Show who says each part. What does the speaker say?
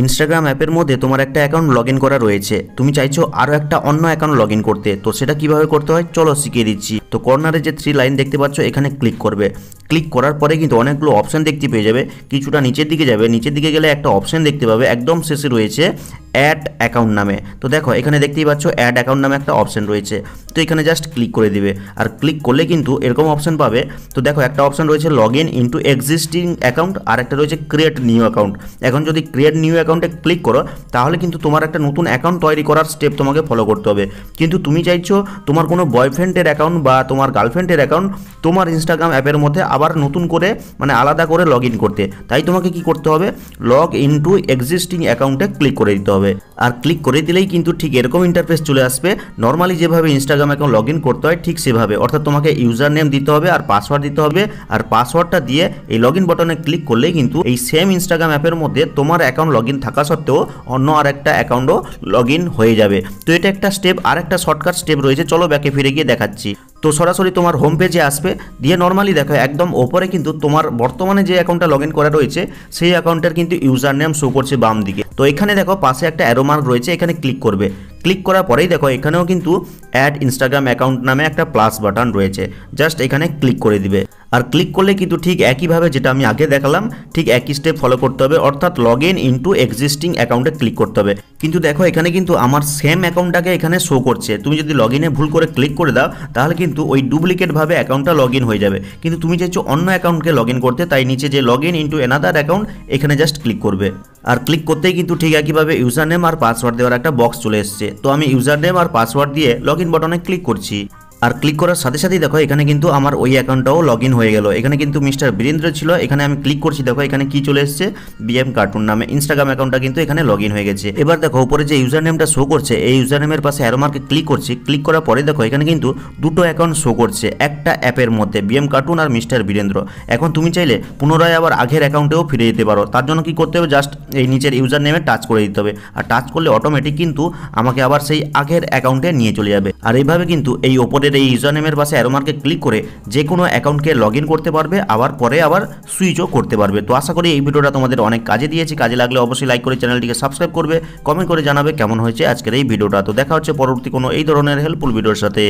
Speaker 1: Instagram অ্যাপের মধ্যে তোমার একটা অ্যাকাউন্ট লগ করা রয়েছে তুমি চাইছো আরও একটা অন্য অ্যাকাউন্ট লগ করতে তো সেটা কীভাবে করতে হয় চলো শিখিয়ে দিচ্ছি তো কর্নারে যে থ্রি লাইন দেখতে পাচ্ছ এখানে ক্লিক করবে ক্লিক করার পরে কিন্তু অনেকগুলো অপশান দেখতে পেয়ে যাবে কিছুটা নিচের দিকে যাবে নিচের দিকে গেলে একটা অপশান দেখতে পাবে একদম শেষে রয়েছে অ্যাড অ্যাকাউন্ট নামে তো দেখো এখানে দেখতেই পাচ্ছ অ্যাড অ্যাকাউন্ট নামে একটা অপশান রয়েছে তো এখানে জাস্ট ক্লিক করে দিবে আর ক্লিক করলে কিন্তু এরকম অপশান পাবে তো দেখো একটা অপশান রয়েছে log in into existing account আর একটা রয়েছে ক্রিয়েট নিউ অ্যাকাউন্ট এখন যদি ক্রিয়েট নিউ অ্যাকাউন্টে ক্লিক করো তাহলে কিন্তু তোমার একটা নতুন অ্যাকাউন্ট তৈরি করার স্টেপ তোমাকে ফলো করতে হবে কিন্তু তুমি চাইছো তোমার কোনো বয়ফ্রেন্ডের অ্যাকাউন্ট বা তোমার গার্লফ্রেন্ডের অ্যাকাউন্ট তোমার ইনস্টাগ্রাম অ্যাপের মধ্যে আবার নতুন করে মানে আলাদা করে লগ ইন করতে তাই তোমাকে কি করতে হবে লগ ইন টু এক্সিস্টিং অ্যাকাউন্টে ক্লিক করে দিতে হবে আর ক্লিক করে দিলেই কিন্তু ঠিক এরকম ইন্টারফেস চলে আসবে নর্মালি যেভাবে ইনস্টাগ্রাম অ্যাকাউন্ট লগ ইন করতে হয় ঠিক সেভাবে অর্থাৎ তোমাকে ইউজার নেম দিতে হবে আর পাসওয়ার্ড দিতে হবে আর পাসওয়ার্ডটা দিয়ে এই লগ ইন বটনে ক্লিক করলেই কিন্তু এই সেম ইনস্টাগ্রাম অ্যাপের মধ্যে তোমার অ্যাকাউন্ট লগ ইন থাকা সত্ত্বেও অন্য আর একটা অ্যাকাউন্টও লগ ইন হয়ে যাবে তো এটা একটা স্টেপ আর একটা শর্টকাট স্টেপ রয়েছে চলো ব্যাকে ফিরে গিয়ে দেখাচ্ছি তো সরাসরি তোমার হোম পেজে আসবে দিয়ে নর্মালি দেখো একদম ওপরে কিন্তু তোমার বর্তমানে যে অ্যাকাউন্টটা লগ ইন করা রয়েছে সেই অ্যাকাউন্টের কিন্তু ইউজার নেম শো করছে বাম দিকে তো এখানে দেখো পাশে একটা অ্যারোমার্ক রয়েছে এখানে ক্লিক করবে ক্লিক করার পরেই দেখো এখানেও কিন্তু অ্যাড ইনস্টাগ্রাম অ্যাকাউন্ট নামে একটা প্লাস বাটন রয়েছে জাস্ট এখানে ক্লিক করে দিবে আর ক্লিক করলে কিন্তু ঠিক একইভাবে যেটা আমি আগে দেখালাম ঠিক একই স্টেপ ফলো করতে হবে অর্থাৎ লগ ইন ইন্টু এক্সিস্টিং অ্যাকাউন্টে ক্লিক করতে হবে কিন্তু দেখো এখানে কিন্তু আমার সেম অ্যাকাউন্টটাকে এখানে শো করছে তুমি যদি লগ ইনে ভুল করে ক্লিক করে দাও তাহলে কিন্তু ওই ডুপ্লিকেটভাবে অ্যাকাউন্টটা লগ ইন হয়ে যাবে কিন্তু তুমি চাইছো অন্য অ্যাকাউন্টকে লগ ইন করতে তাই নিচে যে log in into another account এখানে জাস্ট ক্লিক করবে আর ক্লিক করতেই কিন্তু ঠিক একইভাবে ইউজার নেম আর পাসওয়ার্ড দেওয়ার একটা বক্স চলে এসছে তো আমি ইউজার নেম আর পাসওয়ার্ড দিয়ে লগ ইন বটনে ক্লিক করছি আর ক্লিক করার সাথে সাথেই দেখো এখানে কিন্তু আমার ওই অ্যাকাউন্টটাও লগ হয়ে গেল এখানে কিন্তু মিস্টার বীরেন্দ্র ছিল এখানে আমি ক্লিক করছি দেখো এখানে কি চলে এসছে বিএম কার্টুন নামে ইনস্টাগ্রাম অ্যাকাউন্টটা কিন্তু এখানে লগ হয়ে গেছে এবার দেখো উপরে যে ইউজার নেমটা শো করছে এই ইউজার নেমের পাশে অ্যারোমার্কে ক্লিক করছি ক্লিক করার পরে দেখো এখানে কিন্তু দুটো অ্যাকাউন্ট শো করছে একটা অ্যাপের মধ্যে বিএম কার্টুন আর মিস্টার বীরেন্দ্র এখন তুমি চাইলে পুনরায় আবার আগের অ্যাকাউন্টেও ফিরে যেতে পারো তার জন্য কি করতে হবে জাস্ট এই নিচের ইউজার নেমে টাচ করে দিতে হবে আর টাচ করলে অটোমেটিক কিন্তু আমাকে আবার সেই আগের অ্যাকাউন্টে নিয়ে চলে যাবে আর এইভাবে কিন্তু এই ওপরে তাদের এই ইউজারনেমের পাশে অ্যারোমার্কে ক্লিক করে যে কোনো অ্যাকাউন্টকে লগ করতে পারবে আবার পরে আবার সুইচও করতে পারবে তো আশা করি এই ভিডিওটা তোমাদের অনেক কাজে দিয়েছে কাজে লাগলে অবশ্যই লাইক করে চ্যানেলটিকে সাবস্ক্রাইব করবে কমেন্ট করে জানাবে কেমন হয়েছে আজকের এই ভিডিওটা তো দেখা হচ্ছে পরবর্তী কোনো এই ধরনের হেল্পফুল ভিডিওর সাথে